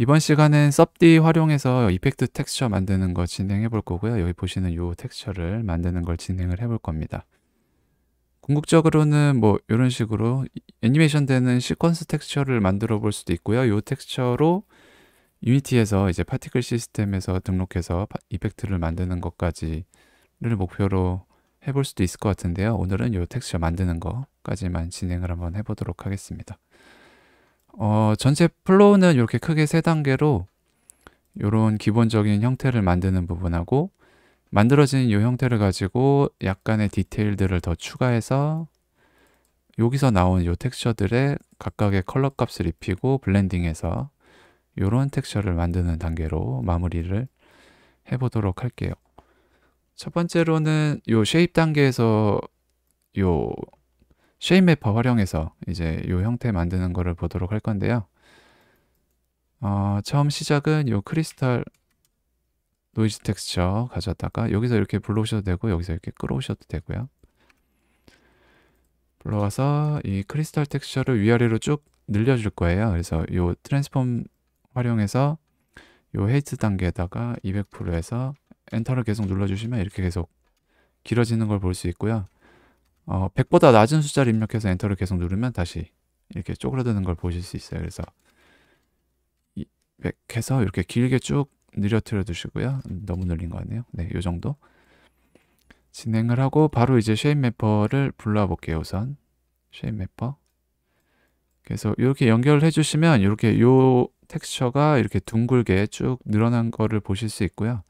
이번 시간엔 썹디 활용해서 이펙트 텍스처 만드는 거 진행해 볼 거고요. 여기 보시는 이 텍스처를 만드는 걸 진행을 해 볼 겁니다. 궁극적으로는 뭐 이런 식으로 애니메이션 되는 시퀀스 텍스처를 만들어 볼 수도 있고요. 이 텍스처로 유니티에서 이제 파티클 시스템에서 등록해서 이펙트를 만드는 것까지를 목표로 해 볼 수도 있을 것 같은데요. 오늘은 이 텍스처 만드는 것까지만 진행을 한번 해보도록 하겠습니다. 어, 전체 플로우는 이렇게 크게 세 단계로 이런 기본적인 형태를 만드는 부분하고 만들어진 이 형태를 가지고 약간의 디테일들을 더 추가해서 여기서 나온 이 텍스처들의 각각의 컬러 값을 입히고 블렌딩해서 이런 텍스처를 만드는 단계로 마무리를 해보도록 할게요. 첫 번째로는 이 쉐입 단계에서 이 쉐이맵퍼 활용해서 이제 요 형태 만드는 거를 보도록 할 건데요. 어, 처음 시작은 요 크리스탈 노이즈 텍스처 가져다가 왔 여기서 이렇게 불러오셔도 되고 여기서 이렇게 끌어오셔도 되고요. 불러와서 이 크리스탈 텍스처를 위아래로 쭉 늘려줄 거예요. 그래서 요 트랜스폼 활용해서 요 헤이트 단계에다가 200%에서 엔터를 계속 눌러주시면 이렇게 계속 길어지는 걸 볼 수 있고요. 어, 100보다 낮은 숫자를 입력해서 엔터를 계속 누르면 다시 이렇게 쪼그라드는 걸 보실 수 있어요. 그래서 200 해서 이렇게 길게 쭉 느려뜨려 두시고요. 음, 너무 늘린 거 같네요. 네, 이 정도. 진행을 하고 바로 이제 쉐입 매퍼를 불러볼게요. 우선 쉐입 매퍼. 그래서 이렇게 연결을 해주시면 이렇게 요 텍스처가 이렇게 둥글게 쭉 늘어난 거를 보실 수 있고요.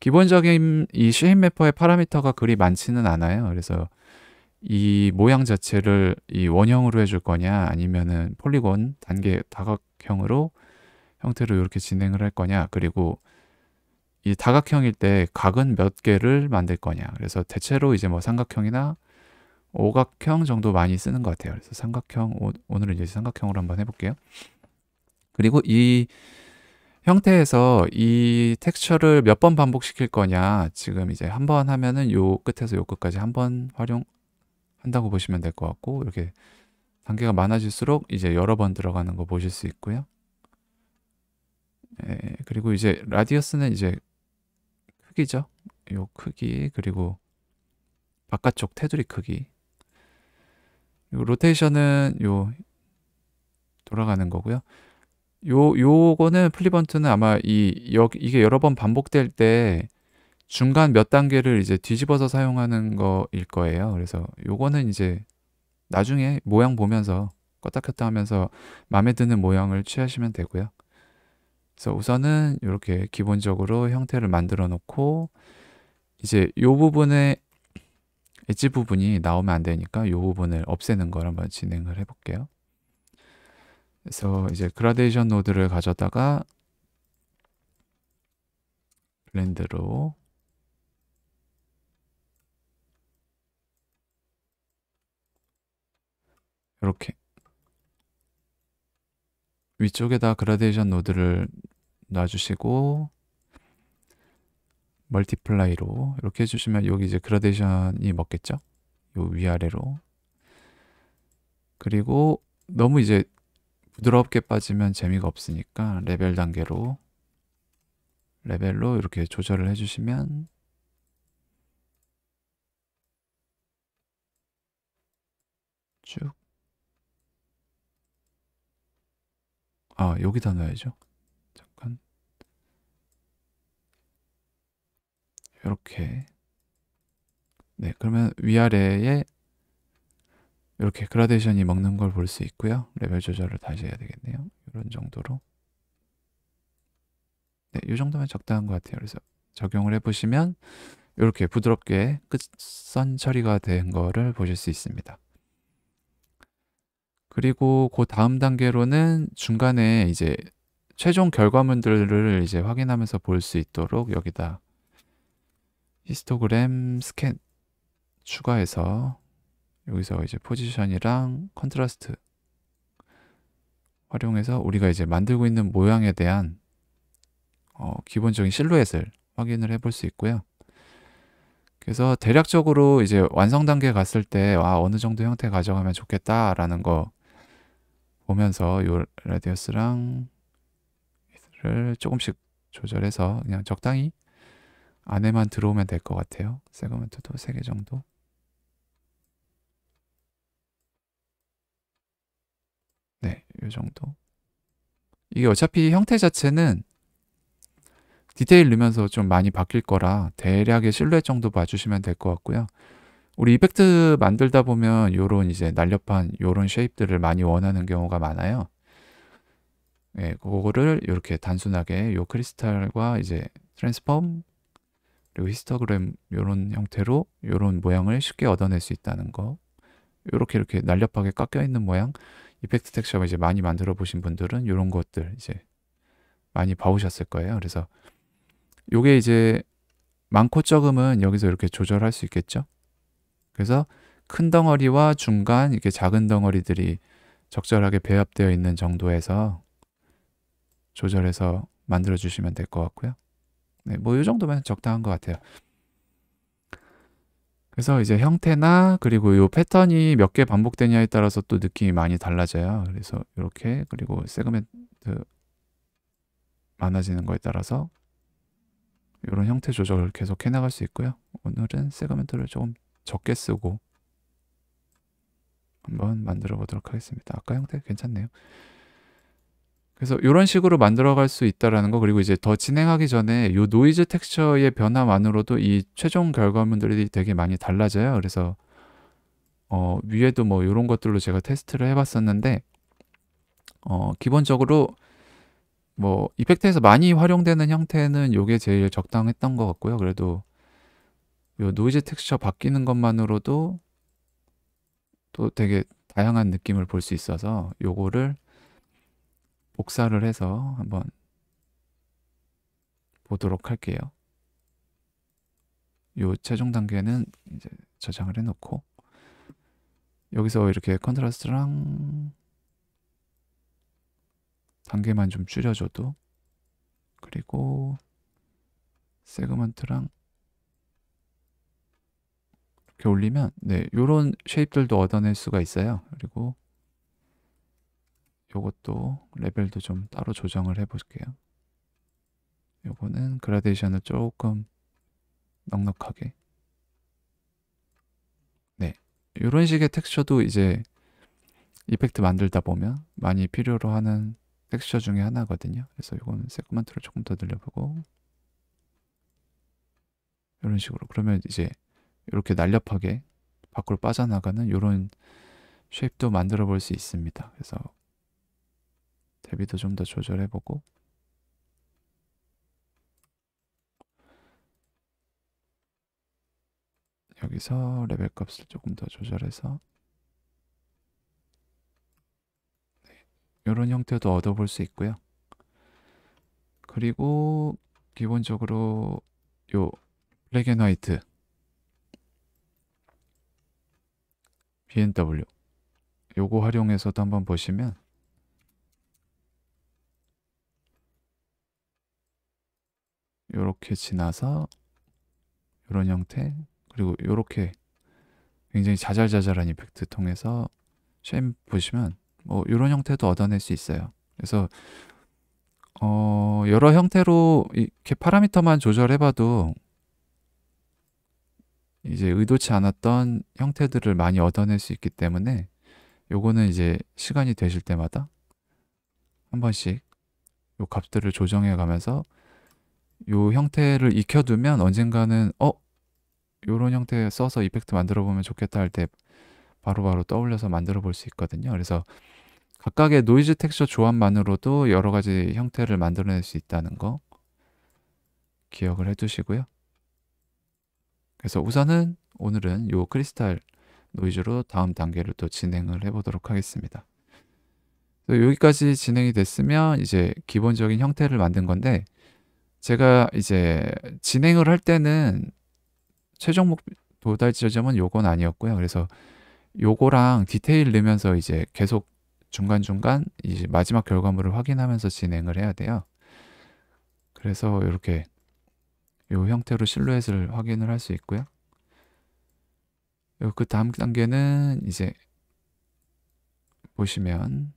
기본적인 이 쉐입 매퍼의 파라미터가 그리 많지는 않아요. 그래서 이 모양 자체를 이 원형으로 해줄 거냐 아니면은 폴리곤 단계 다각형으로 형태로 이렇게 진행을 할 거냐 그리고 이 다각형일 때 각은 몇 개를 만들 거냐 그래서 대체로 이제 뭐 삼각형이나 오각형 정도 많이 쓰는 것 같아요 그래서 삼각형 오, 늘은 이제 삼각형으로 한번 해볼게요 그리고 이 형태에서 이 텍스처를 몇 번 반복시킬 거냐 지금 이제 한번 하면은 요 끝에서 요 끝까지 한번 활용 한다고 보시면 될 것 같고 이렇게 단계가 많아질수록 이제 여러 번 들어가는 거 보실 수 있고요. 예, 그리고 이제 라디어스는 이제 크기죠. 요 크기 그리고 바깥쪽 테두리 크기. 요 로테이션은 요 돌아가는 거고요. 요 요거는 플리번트는 아마 이 여, 이게 여러 번 반복될 때 중간 몇 단계를 이제 뒤집어서 사용하는 거일 거예요. 그래서 요거는 이제 나중에 모양 보면서 껐다 켰다 하면서 마음에 드는 모양을 취하시면 되고요. 그래서 우선은 이렇게 기본적으로 형태를 만들어 놓고 이제 요 부분에 엣지 부분이 나오면 안 되니까 요 부분을 없애는 걸 한번 진행을 해볼게요. 그래서 이제 그라데이션 노드를 가져다가 블렌드로 이렇게 위쪽에다 그라데이션 노드를 놔주시고 멀티플라이로 이렇게 해주시면 여기 이제 그라데이션이 먹겠죠? 요 위아래로 그리고 너무 이제 부드럽게 빠지면 재미가 없으니까 레벨 단계로 레벨로 이렇게 조절을 해주시면 쭉아 여기다 넣어야죠 잠깐 이렇게 네 그러면 위아래에 이렇게 그라데이션이 먹는 걸 볼 수 있고요 레벨 조절을 다시 해야 되겠네요 이런 정도로 네, 이 정도면 적당한 것 같아요 그래서 적용을 해보시면 이렇게 부드럽게 끝선 처리가 된 거를 보실 수 있습니다 그리고 그 다음 단계로는 중간에 이제 최종 결과물들을 이제 확인하면서 볼 수 있도록 여기다 히스토그램 스캔 추가해서 여기서 이제 포지션이랑 컨트라스트 활용해서 우리가 이제 만들고 있는 모양에 대한 어, 기본적인 실루엣을 확인을 해 볼 수 있고요. 그래서 대략적으로 이제 완성 단계 갔을 때 와, 아, 어느 정도 형태 가져가면 좋겠다라는 거 보면서 요 라디어스랑 를 조금씩 조절해서 그냥 적당히 안에만 들어오면 될 것 같아요. 세그먼트도 3개 정도. 네, 이 정도. 이게 어차피 형태 자체는 디테일 넣으면서 좀 많이 바뀔 거라 대략의 실루엣 정도 봐주시면 될 것 같고요. 우리 이펙트 만들다 보면 요런 이제 날렵한 요런 쉐입들을 많이 원하는 경우가 많아요. 예, 그거를 이렇게 단순하게 요 크리스탈과 이제 트랜스폼 그리고 히스토그램 요런 형태로 요런 모양을 쉽게 얻어낼 수 있다는 거. 요렇게 이렇게 날렵하게 깎여 있는 모양 이펙트 텍스처가 이제 많이 만들어 보신 분들은 요런 것들 이제 많이 봐오셨을 거예요. 그래서 요게 이제 많고 적음은 여기서 이렇게 조절할 수 있겠죠? 그래서 큰 덩어리와 중간 이렇게 작은 덩어리들이 적절하게 배합되어 있는 정도에서 조절해서 만들어 주시면 될 것 같고요. 네, 뭐이 정도면 적당한 것 같아요. 그래서 이제 형태나 그리고 이 패턴이 몇 개 반복되냐에 따라서 또 느낌이 많이 달라져요. 그래서 이렇게 그리고 세그멘트 많아지는 거에 따라서 이런 형태 조절을 계속 해나갈 수 있고요. 오늘은 세그멘트를 조금 적게 쓰고 한번 만들어 보도록 하겠습니다. 아까 형태 괜찮네요. 그래서 이런 식으로 만들어 갈 수 있다라는 거 그리고 이제 더 진행하기 전에 이 노이즈 텍스처의 변화만으로도 이 최종 결과물들이 되게 많이 달라져요. 그래서 어, 위에도 뭐 이런 것들로 제가 테스트를 해봤었는데 어, 기본적으로 뭐 이펙트에서 많이 활용되는 형태는 이게 제일 적당했던 것 같고요. 그래도 요 노이즈 텍스처 바뀌는 것만으로도 또 되게 다양한 느낌을 볼 수 있어서 요거를 복사를 해서 한번 보도록 할게요. 요 최종 단계는 이제 저장을 해놓고 여기서 이렇게 컨트라스트랑 단계만 좀 줄여줘도 그리고 세그먼트랑 이렇게 올리면 네 요런 쉐입들도 얻어낼 수가 있어요 그리고 요것도 레벨도 좀 따로 조정을 해 볼게요 요거는 그라데이션을 조금 넉넉하게 네 요런 식의 텍스처도 이제 이펙트 만들다 보면 많이 필요로 하는 텍스처 중에 하나거든요 그래서 이거는 세그먼트를 조금 더 늘려보고 이런 식으로 그러면 이제 이렇게 날렵하게 밖으로 빠져나가는 이런 쉐입도 만들어 볼 수 있습니다. 그래서 대비도 좀 더 조절해 보고 여기서 레벨 값을 조금 더 조절해서 이런 네, 형태도 얻어볼 수 있고요. 그리고 기본적으로 요 블랙 앤 화이트 BMW 요거 활용해서도 한번 보시면 요렇게 지나서 이런 형태 그리고 요렇게 굉장히 자잘자잘한 이펙트 통해서 쉐임 보시면 뭐 이런 형태도 얻어낼 수 있어요. 그래서 어 여러 형태로 이렇게 파라미터만 조절해봐도 이제 의도치 않았던 형태들을 많이 얻어낼 수 있기 때문에 요거는 이제 시간이 되실 때마다 한 번씩 요 값들을 조정해 가면서 요 형태를 익혀두면 언젠가는 어? 요런 형태 써서 이펙트 만들어 보면 좋겠다 할 때 바로바로 떠올려서 만들어 볼 수 있거든요. 그래서 각각의 노이즈 텍스처 조합만으로도 여러 가지 형태를 만들어낼 수 있다는 거 기억을 해두시고요. 그래서 우선은 오늘은 요 크리스탈 노이즈로 다음 단계를 또 진행을 해보도록 하겠습니다. 여기까지 진행이 됐으면 이제 기본적인 형태를 만든 건데 제가 이제 진행을 할 때는 최종 목 도달 지점은 요건 아니었고요. 그래서 요거랑 디테일 넣으면서 이제 계속 중간중간 이제 마지막 결과물을 확인하면서 진행을 해야 돼요. 그래서 이렇게 요 형태로 실루엣을 확인을 할 수 있고요. 그 다음 단계는 이제 보시면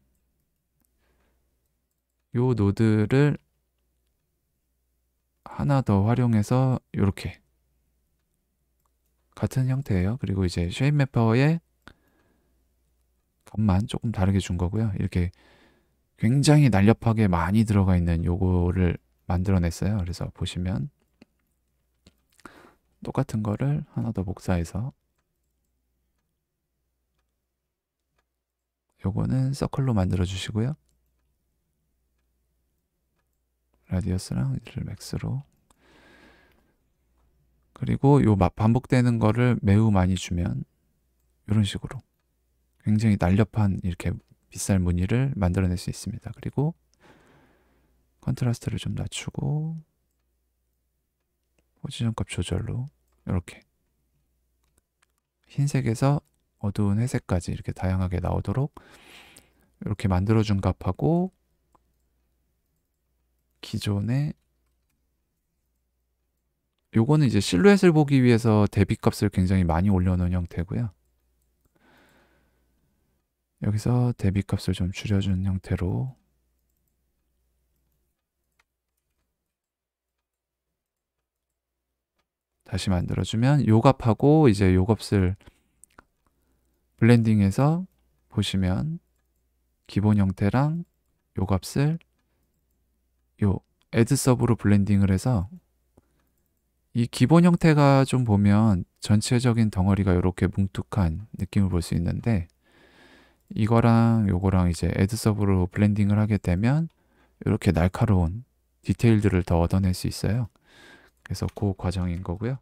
요 노드를 하나 더 활용해서 이렇게 같은 형태예요. 그리고 이제 쉐입 매퍼의 값만 조금 다르게 준 거고요. 이렇게 굉장히 날렵하게 많이 들어가 있는 요거를 만들어냈어요. 그래서 보시면 똑같은 거를 하나 더 복사해서 요거는 서클로 만들어 주시고요. 라디어스랑 이를 맥스로 그리고 요 반복되는 거를 매우 많이 주면 이런 식으로 굉장히 날렵한 이렇게 비쌀 무늬를 만들어낼 수 있습니다. 그리고 컨트라스트를 좀 낮추고 포지션값 조절로 이렇게 흰색에서 어두운 회색까지 이렇게 다양하게 나오도록 이렇게 만들어준 값하고 기존의 요거는 이제 실루엣을 보기 위해서 대비값을 굉장히 많이 올려놓은 형태고요. 여기서 대비값을 좀 줄여준 형태로 다시 만들어주면 요값하고 이제 요값을 블렌딩해서 보시면 기본 형태랑 요 값을 요 add 서브로 블렌딩을 해서 이 기본 형태가 좀 보면 전체적인 덩어리가 이렇게 뭉툭한 느낌을 볼 수 있는데 이거랑 요거랑 이제 add 서브로 블렌딩을 하게 되면 이렇게 날카로운 디테일들을 더 얻어낼 수 있어요. 그래서 그 과정인 거고요.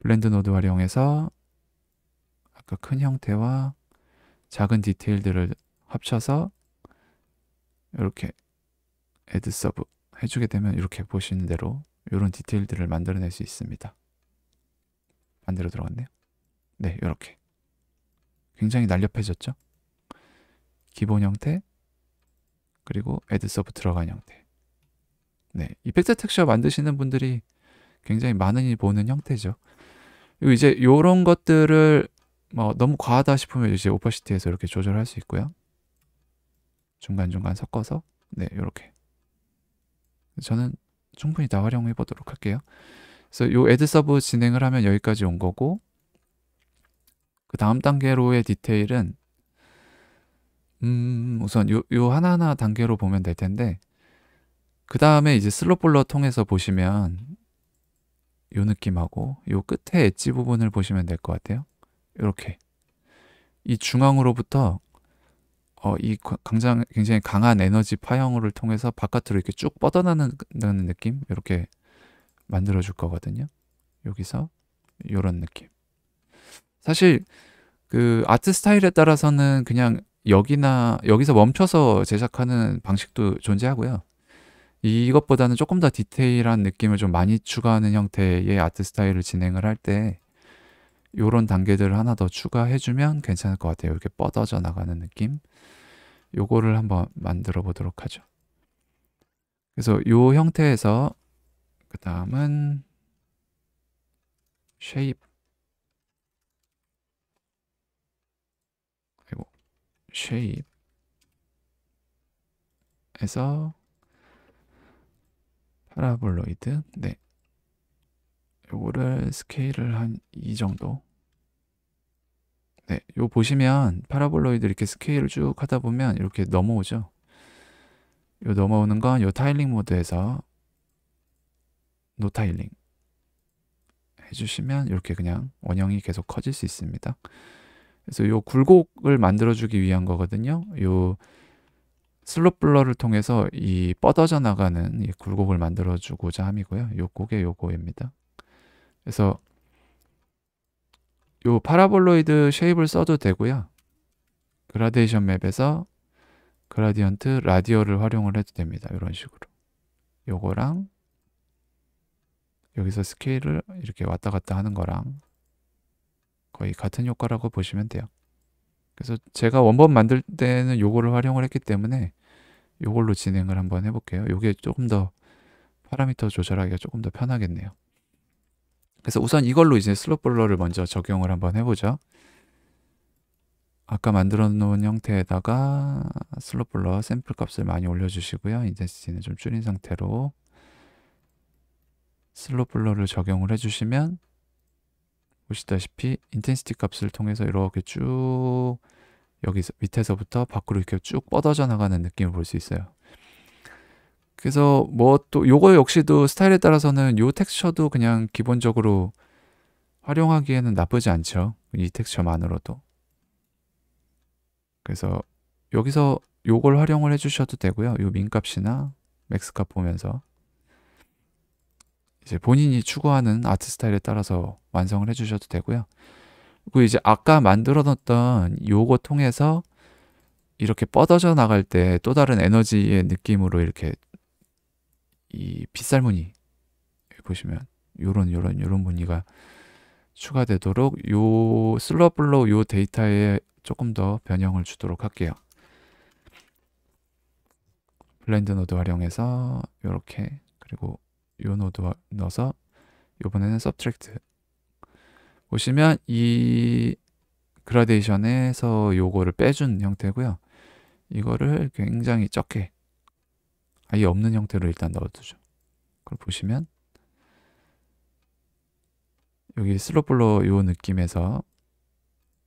블렌드 노드 활용해서 아까 큰 형태와 작은 디테일들을 합쳐서 이렇게 add sub 해주게 되면 이렇게 보시는 대로 이런 디테일들을 만들어낼 수 있습니다. 반대로 들어갔네요. 네, 이렇게. 굉장히 날렵해졌죠? 기본 형태, 그리고 add sub 들어간 형태. 네, 이 팩트 텍스처 만드시는 분들이 굉장히 많으니 보는 형태죠. 그리고 이제 이런 것들을 뭐 너무 과하다 싶으면 이제 오퍼시티에서 이렇게 조절할 수 있고요. 중간중간 섞어서 네, 이렇게 저는 충분히 다 활용해 보도록 할게요. 그래서 요 애드 서브 진행을 하면 여기까지 온 거고 그 다음 단계로의 디테일은 음, 우선 요, 요 하나하나 단계로 보면 될 텐데 그 다음에 이제 슬롯볼러 통해서 보시면 요 느낌하고 요 끝에 엣지 부분을 보시면 될 것 같아요. 이렇게 이 중앙으로부터 어, 이 강장, 굉장히 강한 에너지 파형을 통해서 바깥으로 이렇게 쭉 뻗어나는 느낌 이렇게 만들어 줄 거거든요. 여기서 이런 느낌. 사실 그 아트 스타일에 따라서는 그냥 여기나 여기서 멈춰서 제작하는 방식도 존재하고요. 이것보다는 조금 더 디테일한 느낌을 좀 많이 추가하는 형태의 아트 스타일을 진행을 할 때 이런 단계들을 하나 더 추가해주면 괜찮을 것 같아요. 이렇게 뻗어져 나가는 느낌. 요거를 한번 만들어 보도록 하죠. 그래서 요 형태에서 그 다음은 쉐입 쉐입 에서 파라볼로이드 네 요거를 스케일을 한 이 정도 네, 요 보시면 파라볼로이드 이렇게 스케일을 쭉 하다 보면 이렇게 넘어오죠. 요 넘어오는 건요 타일링 모드에서 노 타일링 해주시면 이렇게 그냥 원형이 계속 커질 수 있습니다. 그래서 요 굴곡을 만들어주기 위한 거거든요. 요 슬롯 블러를 통해서 이 뻗어져 나가는 이 굴곡을 만들어주고자 함이고요. 요 곡의 요거입니다. 그래서 요 파라볼로이드 쉐입을 써도 되고요. 그라데이션 맵에서 그라디언트 라디오를 활용을 해도 됩니다. 이런 식으로. 요거랑 여기서 스케일을 이렇게 왔다 갔다 하는 거랑 거의 같은 효과라고 보시면 돼요. 그래서 제가 원본 만들 때는 요거를 활용을 했기 때문에 요걸로 진행을 한번 해볼게요. 요게 조금 더 파라미터 조절하기가 조금 더 편하겠네요. 그래서 우선 이걸로 이제 슬롯 볼러를 먼저 적용을 한번 해보죠. 아까 만들어 놓은 형태에다가 슬롯 볼러 샘플 값을 많이 올려주시고요. 인덴시티는 좀 줄인 상태로 슬롯 볼러를 적용을 해주시면 보시다시피 인텐시티 값을 통해서 이렇게 쭉 여기 밑에서부터 밖으로 이렇게 쭉 뻗어져 나가는 느낌을 볼 수 있어요. 그래서 뭐또 요거 역시도 스타일에 따라서는 요 텍스처도 그냥 기본적으로 활용하기에는 나쁘지 않죠. 이 텍스처만으로도. 그래서 여기서 요걸 활용을 해주셔도 되고요. 요 민값이나 맥스값 보면서 이제 본인이 추구하는 아트 스타일에 따라서 완성을 해주셔도 되고요. 그리고 이제 아까 만들어놨던 요거 통해서 이렇게 뻗어져 나갈 때 또 다른 에너지의 느낌으로 이렇게 이 빗살무늬 보시면 요런 요런 요런 무늬가 추가되도록 요 슬러블로 요 데이터에 조금 더 변형을 주도록 할게요. 블렌드 노드 활용해서 이렇게 그리고 요 노드 넣어서 요번에는 서브트랙트 보시면 이 그라데이션에서 요거를 빼준 형태고요. 이거를 굉장히 적게 아예 없는 형태로 일단 넣어두죠. 그걸 보시면 여기 슬로블러요 느낌에서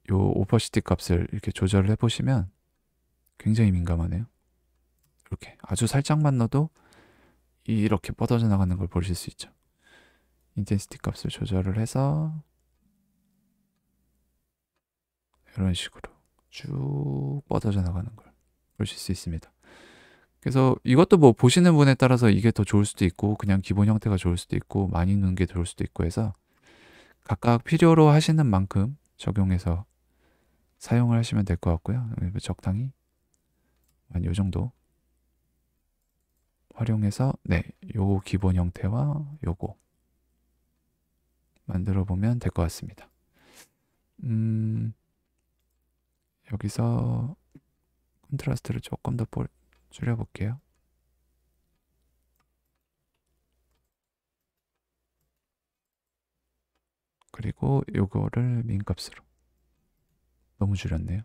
요 오퍼시티 값을 이렇게 조절을 해보시면 굉장히 민감하네요. 이렇게 아주 살짝만 넣어도 이렇게 뻗어져 나가는 걸 보실 수 있죠. 인텐시티 값을 조절을 해서 이런 식으로 쭉 뻗어져 나가는 걸 보실 수 있습니다. 그래서 이것도 뭐 보시는 분에 따라서 이게 더 좋을 수도 있고 그냥 기본 형태가 좋을 수도 있고 많이 넣는 게 좋을 수도 있고 해서 각각 필요로 하시는 만큼 적용해서 사용을 하시면 될 것 같고요. 적당히 한 정도 활용해서 네, 요 기본 형태와 요거 만들어 보면 될 것 같습니다. 여기서 컨트라스트를 조금 더 줄여볼게요. 그리고 요거를 민값으로 너무 줄였네요.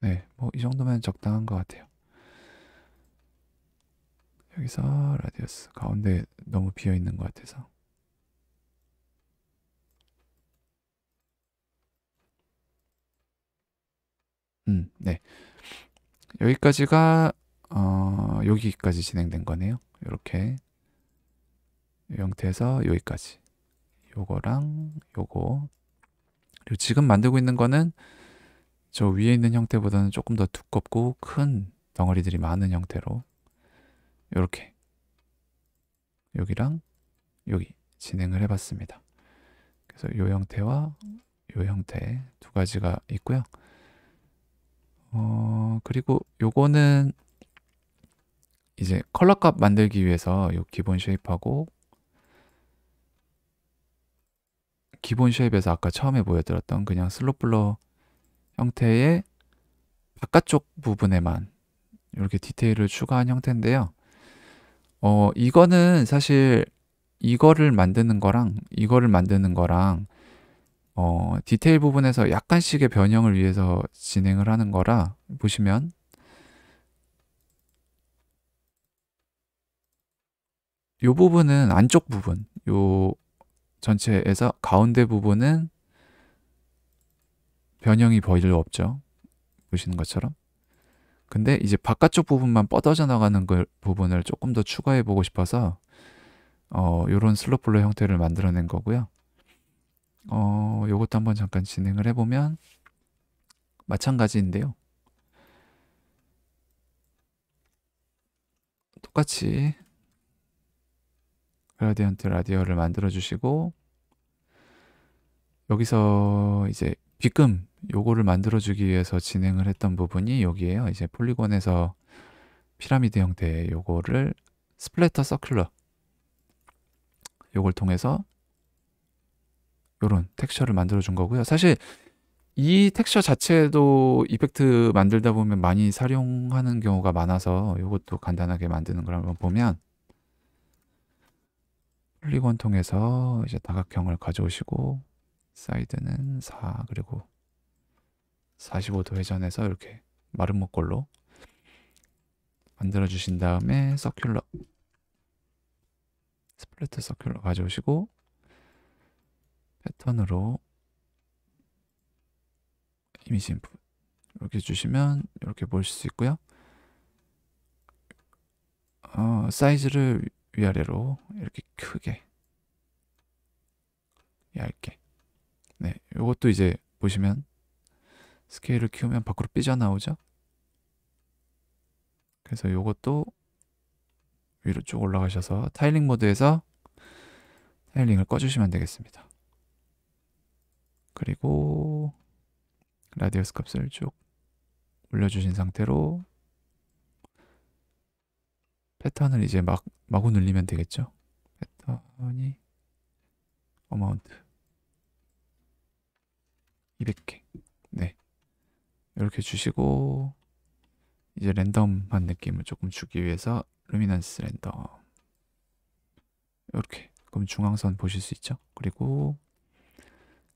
네, 뭐 이 정도면 적당한 것 같아요. 여기서 라디우스 가운데 너무 비어 있는 것 같아서 음, 네. 여기까지가 어, 여기까지 진행된 거네요. 이렇게 형태에서 여기까지 요거랑 요거 그리고 지금 만들고 있는 거는 저 위에 있는 형태보다는 조금 더 두껍고 큰 덩어리들이 많은 형태로 이렇게 여기랑 여기 진행을 해봤습니다. 그래서 이 형태와 이 형태 두 가지가 있고요. 어, 그리고 요거는 이제 컬러 값 만들기 위해서 요 기본 쉐입하고 기본 쉐입에서 아까 처음에 보여드렸던 그냥 슬롯블러 형태의 바깥쪽 부분에만 이렇게 디테일을 추가한 형태인데요. 어, 이거는 사실 이거를 만드는 거랑 이거를 만드는 거랑 어, 디테일 부분에서 약간씩의 변형을 위해서 진행을 하는 거라 보시면 이 부분은 안쪽 부분, 요 전체에서 가운데 부분은 변형이 별로 없죠. 보시는 것처럼. 근데 이제 바깥쪽 부분만 뻗어져 나가는 걸, 부분을 조금 더 추가해 보고 싶어서 어, 요런 슬로플러 형태를 만들어낸 거고요. 어, 요것도 한번 잠깐 진행을 해보면 마찬가지인데요. 똑같이 그라디언트 라디오를 만들어 주시고 여기서 이제 빗금 요거를 만들어주기 위해서 진행을 했던 부분이 여기에요. 이제 폴리곤에서 피라미드 형태의 요거를 스플래터 서큘러 요걸 통해서 요런 텍스처를 만들어준 거고요. 사실 이 텍스처 자체도 이펙트 만들다 보면 많이 사용하는 경우가 많아서 요것도 간단하게 만드는 걸 한번 보면 폴리곤 통해서 이제 다각형을 가져오시고 사이드는 4 그리고 45도 회전해서 이렇게 마름모꼴로 만들어 주신 다음에 서큘러 스플래트 서큘러 가져오시고 패턴으로 이미지 인풋 이렇게 주시면 이렇게 볼 수 있고요 어, 사이즈를 위아래로 이렇게 크게 얇게 네, 이것도 이제 보시면 스케일을 키우면 밖으로 삐져나오죠. 그래서 이것도 위로 쭉 올라가셔서 타일링 모드에서 타일링을 꺼주시면 되겠습니다. 그리고 라디어스 값을 쭉 올려주신 상태로 패턴을 이제 막 마구 늘리면 되겠죠. 패턴이 어마운트 200개. 네. 이렇게 주시고 이제 랜덤한 느낌을 조금 주기 위해서 루미넌스 랜덤 이렇게 그럼 중앙선 보실 수 있죠 그리고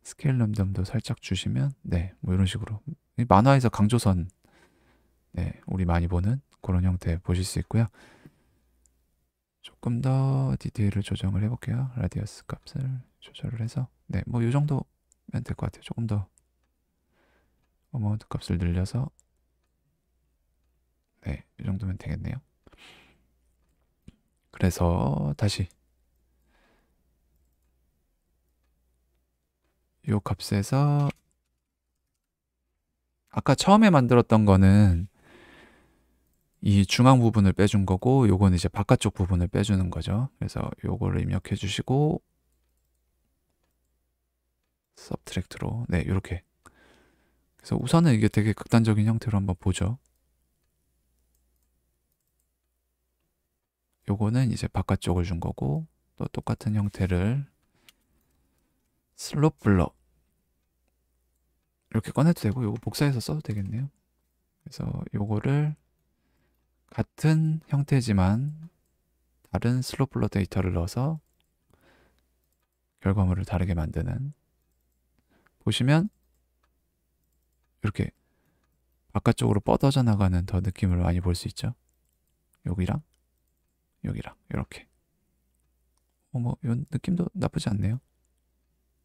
스케일 랜덤도 살짝 주시면 네뭐 이런 식으로 만화에서 강조선 네 우리 많이 보는 그런 형태 보실 수 있고요 조금 더 디테일을 조정을 해볼게요 라디어스 값을 조절을 해서 네뭐 이 정도 면될것 같아요. 조금 더 어마운트 값을 늘려서 네, 이 정도면 되겠네요. 그래서 다시 이 값에서 아까 처음에 만들었던 거는 이 중앙 부분을 빼준 거고 요건 이제 바깥쪽 부분을 빼주는 거죠. 그래서 요거를 입력해 주시고 subtract로 네 이렇게 그래서 우선은 이게 되게 극단적인 형태로 한번 보죠 요거는 이제 바깥쪽을 준 거고 또 똑같은 형태를 슬롭 블러 이렇게 꺼내도 되고 요거 복사해서 써도 되겠네요 그래서 요거를 같은 형태지만 다른 슬롭 블러 데이터를 넣어서 결과물을 다르게 만드는 보시면 이렇게 바깥쪽으로 뻗어져 나가는 더 느낌을 많이 볼 수 있죠. 여기랑 여기랑 이렇게 어, 뭐이 느낌도 나쁘지 않네요.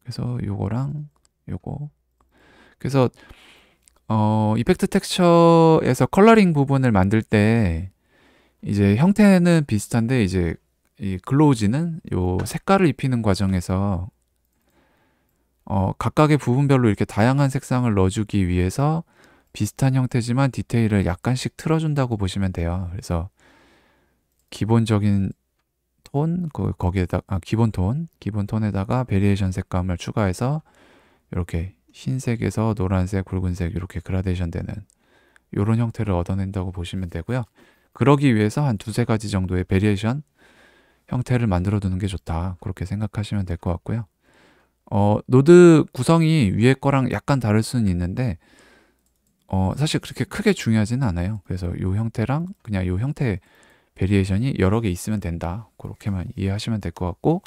그래서 요거랑 요거 그래서 어, 이펙트 텍스처에서 컬러링 부분을 만들 때 이제 형태는 비슷한데 이제 이 글로우지는 요 색깔을 입히는 과정에서 어, 각각의 부분별로 이렇게 다양한 색상을 넣어주기 위해서 비슷한 형태지만 디테일을 약간씩 틀어준다고 보시면 돼요. 그래서 기본적인 톤, 그, 거기에다, 아, 기본 톤, 기본 톤에다가 베리에이션 색감을 추가해서 이렇게 흰색에서 노란색, 붉은색 이렇게 그라데이션 되는 이런 형태를 얻어낸다고 보시면 되고요. 그러기 위해서 한 두세 가지 정도의 베리에이션 형태를 만들어 두는 게 좋다. 그렇게 생각하시면 될 것 같고요. 어, 노드 구성이 위에 거랑 약간 다를 수는 있는데 어, 사실 그렇게 크게 중요하지는 않아요. 그래서 이 형태랑 그냥 이 형태 베리에이션이 여러 개 있으면 된다. 그렇게만 이해하시면 될 것 같고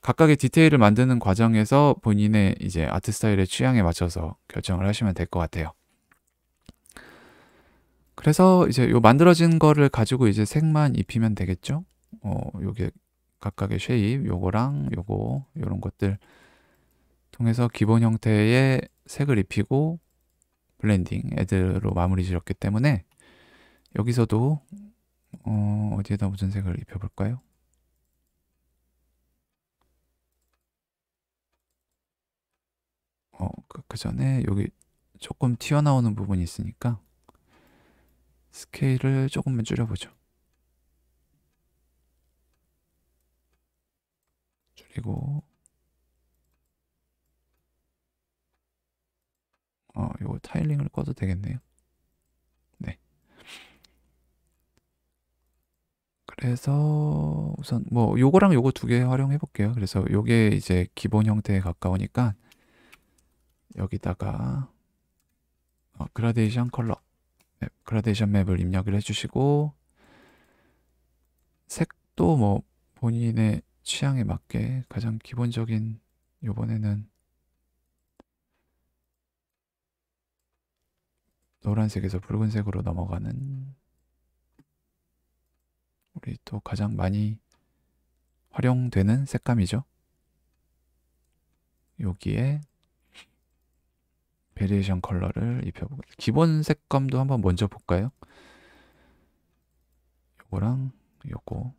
각각의 디테일을 만드는 과정에서 본인의 이제 아트 스타일의 취향에 맞춰서 결정을 하시면 될 것 같아요. 그래서 이제 요 만들어진 거를 가지고 이제 색만 입히면 되겠죠? 어, 요게 각각의 쉐입, 요거랑 요거, 요런 것들 통해서 기본 형태의 색을 입히고 블렌딩 애드로 마무리 지었기 때문에 여기서도 어, 어디에다 무슨 색을 입혀볼까요? 어, 그, 그 전에 여기 조금 튀어나오는 부분이 있으니까 스케일을 조금만 줄여보죠. 줄이고 어, 요거 타일링을 꺼도 되겠네요. 네. 그래서 우선 뭐 요거랑 요거 두 개 활용해 볼게요. 그래서 요게 이제 기본 형태에 가까우니까 여기다가 어, 그라데이션 컬러 맵, 네, 그라데이션 맵을 입력을 해주시고 색도 뭐 본인의 취향에 맞게 가장 기본적인 요번에는 노란색에서 붉은색으로 넘어가는 우리 또 가장 많이 활용되는 색감이죠. 여기에 베리에이션 컬러를 입혀보겠습니다. 기본 색감도 한번 먼저 볼까요? 요거랑 요거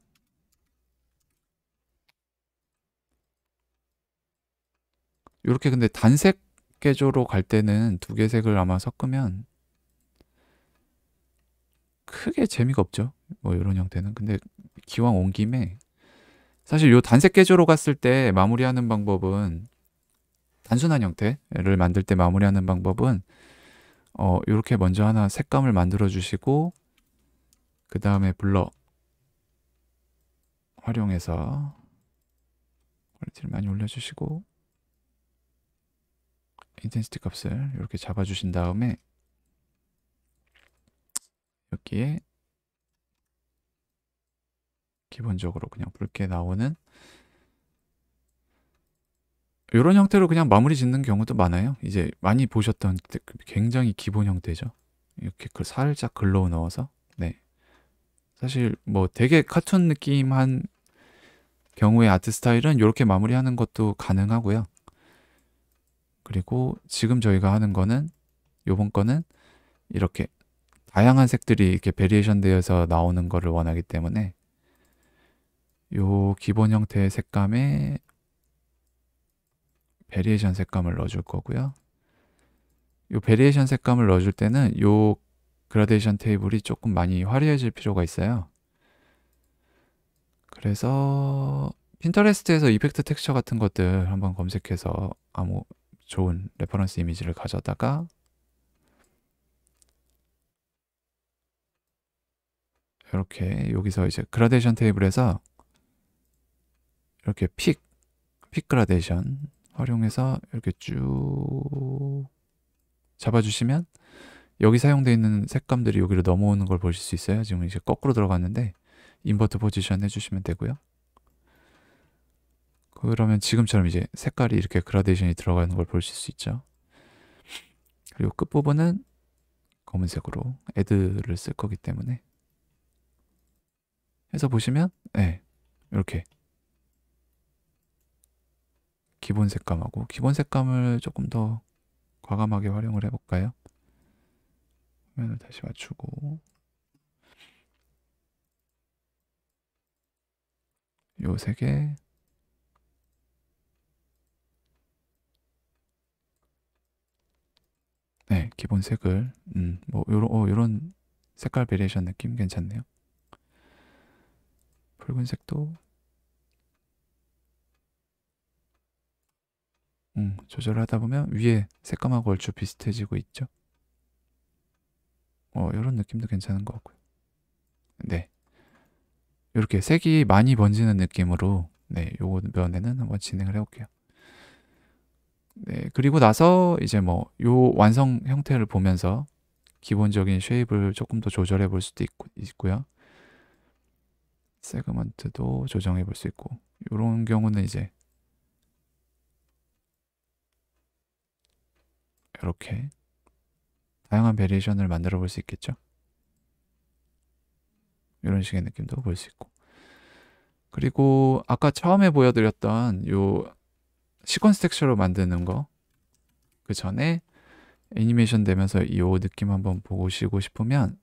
요렇게 근데 단색 개조로 갈 때는 두 개 색을 아마 섞으면 크게 재미가 없죠. 뭐 이런 형태는. 근데 기왕 온 김에 사실 요 단색 개조로 갔을 때 마무리하는 방법은 단순한 형태를 만들 때 마무리하는 방법은 어 이렇게 먼저 하나 색감을 만들어 주시고 그 다음에 블러 활용해서 퀄리티를 많이 올려주시고 인텐시티 값을 이렇게 잡아주신 다음에 여기에 기본적으로 그냥 붉게 나오는 이런 형태로 그냥 마무리 짓는 경우도 많아요. 이제 많이 보셨던 그 굉장히 기본 형태죠. 이렇게 그 살짝 글로 넣어서 네 사실 뭐 되게 카툰 느낌 한 경우의 아트 스타일은 이렇게 마무리하는 것도 가능하고요. 그리고 지금 저희가 하는 거는 요번 거는 이렇게 다양한 색들이 이렇게 베리에이션 되어서 나오는 것을 원하기 때문에 요 기본 형태의 색감에 베리에이션 색감을 넣어줄 거고요. 요 베리에이션 색감을 넣어줄 때는 요 그라데이션 테이블이 조금 많이 화려해질 필요가 있어요. 그래서 핀터레스트에서 이펙트 텍스처 같은 것들 한번 검색해서 아무 좋은 레퍼런스 이미지를 가져다가 이렇게 여기서 이제 그라데이션 테이블에서 이렇게 픽, 픽 그라데이션 활용해서 이렇게 쭉 잡아주시면 여기 사용되어 있는 색감들이 여기로 넘어오는 걸 보실 수 있어요. 지금 이제 거꾸로 들어갔는데 인버트 포지션 해주시면 되고요. 그러면 지금처럼 이제 색깔이 이렇게 그라데이션이 들어가는 걸 보실 수 있죠. 그리고 끝부분은 검은색으로 애드를 쓸 거기 때문에 해서 보시면 네, 이렇게 기본 색감하고 기본 색감을 조금 더 과감하게 활용을 해볼까요? 화면을 다시 맞추고 요세개 네, 기본 색을 음, 뭐 요런 어, 요런 색깔 베리에이션 느낌 괜찮네요. 붉은색도 음, 조절하다 보면 위에 새까하고 얼추 비슷해지고 있죠. 어, 이런 느낌도 괜찮은 것 같고요. 네. 이렇게 색이 많이 번지는 느낌으로 네, 요 면에는 한번 진행을 해볼게요. 네, 그리고 나서 이제 뭐 요 완성 형태를 보면서 기본적인 쉐입을 조금 더 조절해 볼 수도 있고, 있고요. 세그먼트도 조정해 볼 수 있고 이런 경우는 이제 이렇게 다양한 베리에이션을 만들어 볼 수 있겠죠 이런 식의 느낌도 볼 수 있고 그리고 아까 처음에 보여드렸던 요 시퀀스 텍스처로 만드는 거 그 전에 애니메이션 되면서 이 느낌 한번 보시고 싶으면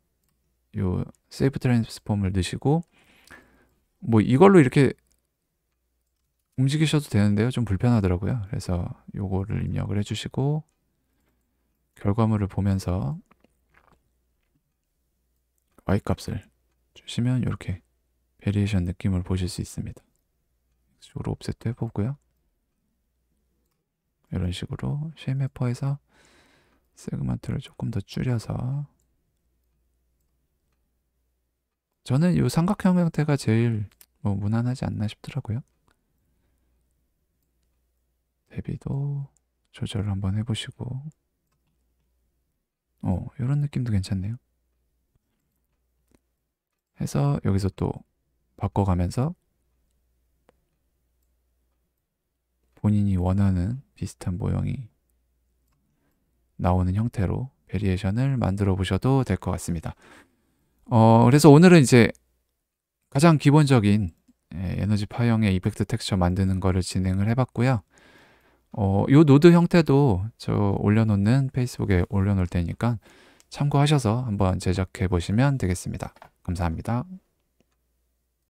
요 세이프 트랜스폼을 넣으시고 뭐 이걸로 이렇게 움직이셔도 되는데요. 좀 불편하더라고요. 그래서 요거를 입력을 해주시고 결과물을 보면서 y 값을 주시면 이렇게 베리에이션 느낌을 보실 수 있습니다. 이쪽으로 옵셋도 해보고요. 이런 식으로 쉐이메퍼에서 세그먼트를 조금 더 줄여서 저는 이 삼각형 형태가 제일 뭐 무난하지 않나 싶더라고요. 대비도 조절을 한번 해보시고 어 이런 느낌도 괜찮네요. 해서 여기서 또 바꿔가면서 본인이 원하는 비슷한 모형이 나오는 형태로 베리에이션을 만들어 보셔도 될 것 같습니다. 어, 그래서 오늘은 이제 가장 기본적인 예, 에너지 파형의 이펙트 텍스처 만드는 거를 진행을 해봤고요. 어, 요 노드 형태도 저 올려놓는 페이스북에 올려놓을 테니까 참고하셔서 한번 제작해 보시면 되겠습니다. 감사합니다.